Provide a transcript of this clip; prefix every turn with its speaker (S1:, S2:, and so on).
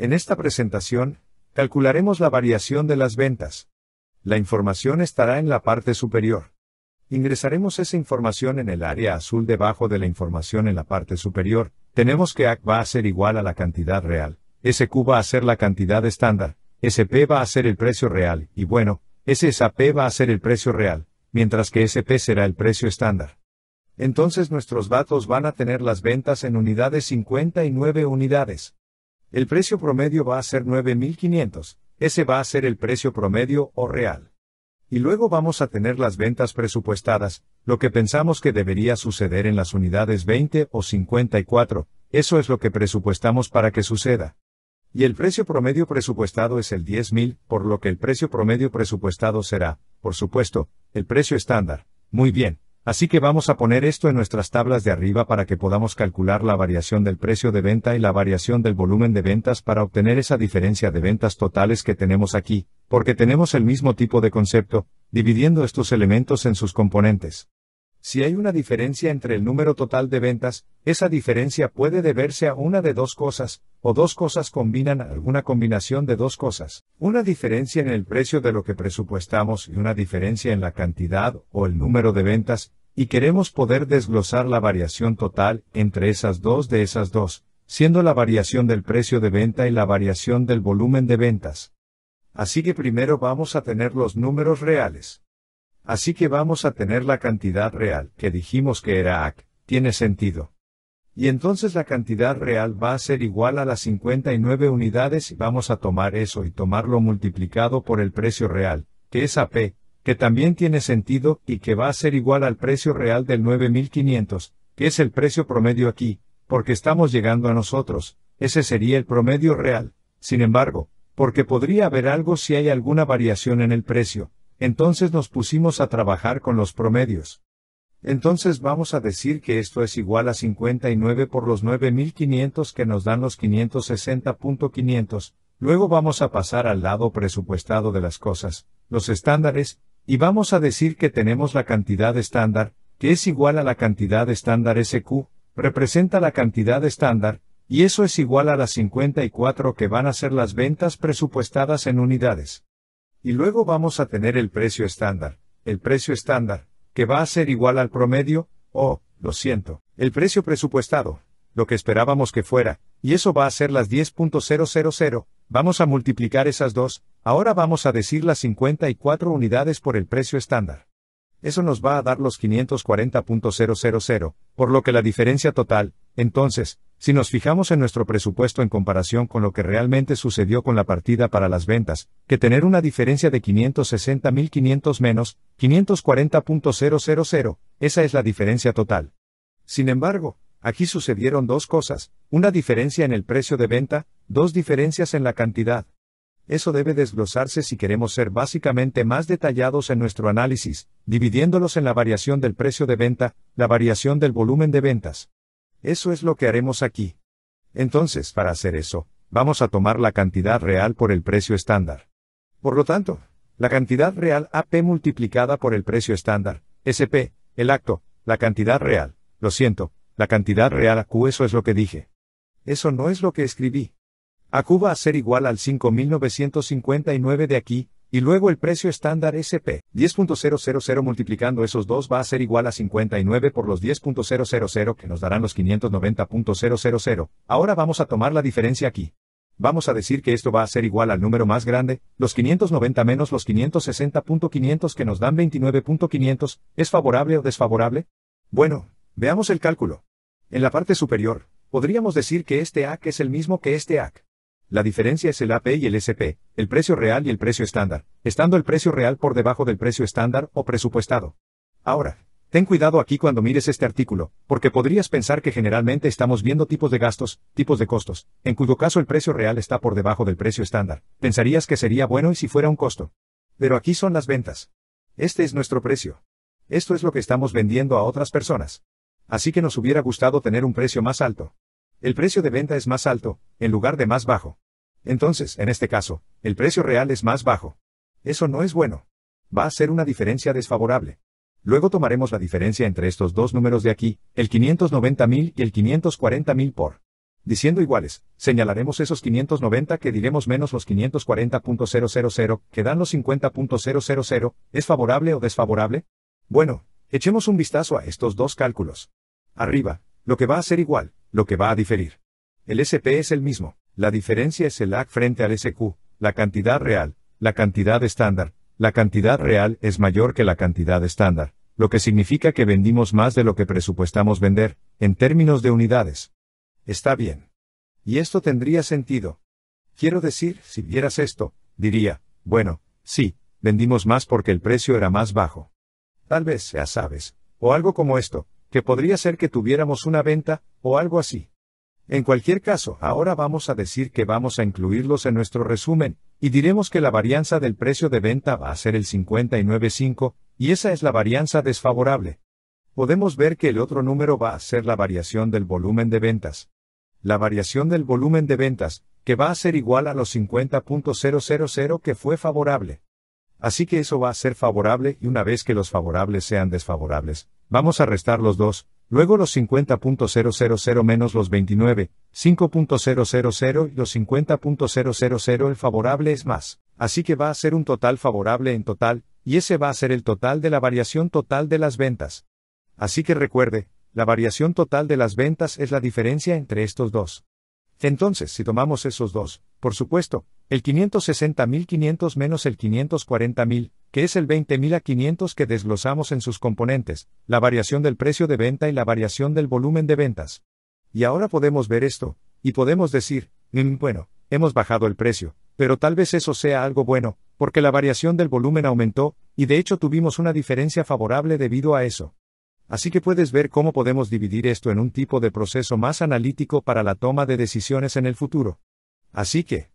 S1: En esta presentación, calcularemos la variación de las ventas. La información estará en la parte superior. Ingresaremos esa información en el área azul debajo de la información en la parte superior. Tenemos que AC va a ser igual a la cantidad real, SQ va a ser la cantidad estándar, SP va a ser el precio real, y bueno, SSAP va a ser el precio real, mientras que SP será el precio estándar. Entonces nuestros datos van a tener las ventas en unidades 59 unidades. El precio promedio va a ser 9.500, ese va a ser el precio promedio o real. Y luego vamos a tener las ventas presupuestadas, lo que pensamos que debería suceder en las unidades 20 o 54, eso es lo que presupuestamos para que suceda. Y el precio promedio presupuestado es el 10.000, por lo que el precio promedio presupuestado será, por supuesto, el precio estándar. Muy bien, Así que vamos a poner esto en nuestras tablas de arriba para que podamos calcular la variación del precio de venta y la variación del volumen de ventas para obtener esa diferencia de ventas totales que tenemos aquí, porque tenemos el mismo tipo de concepto, dividiendo estos elementos en sus componentes. Si hay una diferencia entre el número total de ventas, esa diferencia puede deberse a una de dos cosas, o dos cosas combinan alguna combinación de dos cosas. Una diferencia en el precio de lo que presupuestamos y una diferencia en la cantidad o el número de ventas, y queremos poder desglosar la variación total entre esas dos de esas dos, siendo la variación del precio de venta y la variación del volumen de ventas. Así que primero vamos a tener los números reales. Así que vamos a tener la cantidad real que dijimos que era AC, tiene sentido. Y entonces la cantidad real va a ser igual a las 59 unidades y vamos a tomar eso y tomarlo multiplicado por el precio real, que es AP, que también tiene sentido y que va a ser igual al precio real del 9500, que es el precio promedio aquí, porque estamos llegando a nosotros, ese sería el promedio real. Sin embargo, porque podría haber algo si hay alguna variación en el precio, entonces nos pusimos a trabajar con los promedios. Entonces vamos a decir que esto es igual a 59 por los 9500 que nos dan los 560.500, luego vamos a pasar al lado presupuestado de las cosas, los estándares, y vamos a decir que tenemos la cantidad estándar, que es igual a la cantidad estándar SQ, representa la cantidad estándar, y eso es igual a las 54 que van a ser las ventas presupuestadas en unidades. Y luego vamos a tener el precio estándar, el precio estándar, que va a ser igual al promedio, o, lo siento, el precio presupuestado, lo que esperábamos que fuera, y eso va a ser las 10.000, vamos a multiplicar esas dos, Ahora vamos a decir las 54 unidades por el precio estándar. Eso nos va a dar los 540.000, por lo que la diferencia total, entonces, si nos fijamos en nuestro presupuesto en comparación con lo que realmente sucedió con la partida para las ventas, que tener una diferencia de 560.500 menos 540.000, esa es la diferencia total. Sin embargo, aquí sucedieron dos cosas, una diferencia en el precio de venta, dos diferencias en la cantidad eso debe desglosarse si queremos ser básicamente más detallados en nuestro análisis, dividiéndolos en la variación del precio de venta, la variación del volumen de ventas. Eso es lo que haremos aquí. Entonces, para hacer eso, vamos a tomar la cantidad real por el precio estándar. Por lo tanto, la cantidad real AP multiplicada por el precio estándar, SP, el acto, la cantidad real, lo siento, la cantidad real Q eso es lo que dije. Eso no es lo que escribí a Cuba a ser igual al 5.959 de aquí, y luego el precio estándar SP, 10.000 multiplicando esos dos va a ser igual a 59 por los 10.000 que nos darán los 590.000. Ahora vamos a tomar la diferencia aquí. Vamos a decir que esto va a ser igual al número más grande, los 590 menos los 560.500 que nos dan 29.500, ¿es favorable o desfavorable? Bueno, veamos el cálculo. En la parte superior, podríamos decir que este AC es el mismo que este AC. La diferencia es el AP y el SP, el precio real y el precio estándar, estando el precio real por debajo del precio estándar o presupuestado. Ahora, ten cuidado aquí cuando mires este artículo, porque podrías pensar que generalmente estamos viendo tipos de gastos, tipos de costos, en cuyo caso el precio real está por debajo del precio estándar. Pensarías que sería bueno y si fuera un costo. Pero aquí son las ventas. Este es nuestro precio. Esto es lo que estamos vendiendo a otras personas. Así que nos hubiera gustado tener un precio más alto. El precio de venta es más alto, en lugar de más bajo. Entonces, en este caso, el precio real es más bajo. Eso no es bueno. Va a ser una diferencia desfavorable. Luego tomaremos la diferencia entre estos dos números de aquí, el 590.000 y el 540.000 por. Diciendo iguales, señalaremos esos 590 que diremos menos los 540.000, que dan los 50.000, ¿es favorable o desfavorable? Bueno, echemos un vistazo a estos dos cálculos. Arriba, lo que va a ser igual, lo que va a diferir. El SP es el mismo. La diferencia es el lag frente al SQ, la cantidad real, la cantidad estándar. La cantidad real es mayor que la cantidad estándar, lo que significa que vendimos más de lo que presupuestamos vender, en términos de unidades. Está bien. Y esto tendría sentido. Quiero decir, si vieras esto, diría, bueno, sí, vendimos más porque el precio era más bajo. Tal vez, ya sabes, o algo como esto, que podría ser que tuviéramos una venta, o algo así. En cualquier caso, ahora vamos a decir que vamos a incluirlos en nuestro resumen, y diremos que la varianza del precio de venta va a ser el 59.5, y esa es la varianza desfavorable. Podemos ver que el otro número va a ser la variación del volumen de ventas. La variación del volumen de ventas, que va a ser igual a los 50.000 que fue favorable. Así que eso va a ser favorable y una vez que los favorables sean desfavorables, vamos a restar los dos, luego los 50.000 menos los 29, 5.000 y los 50.000 el favorable es más, así que va a ser un total favorable en total, y ese va a ser el total de la variación total de las ventas. Así que recuerde, la variación total de las ventas es la diferencia entre estos dos. Entonces, si tomamos esos dos, por supuesto, el 560.500 menos el 540.000, que es el 20.500 que desglosamos en sus componentes, la variación del precio de venta y la variación del volumen de ventas. Y ahora podemos ver esto, y podemos decir, mm, bueno, hemos bajado el precio, pero tal vez eso sea algo bueno, porque la variación del volumen aumentó, y de hecho tuvimos una diferencia favorable debido a eso. Así que puedes ver cómo podemos dividir esto en un tipo de proceso más analítico para la toma de decisiones en el futuro. Así que,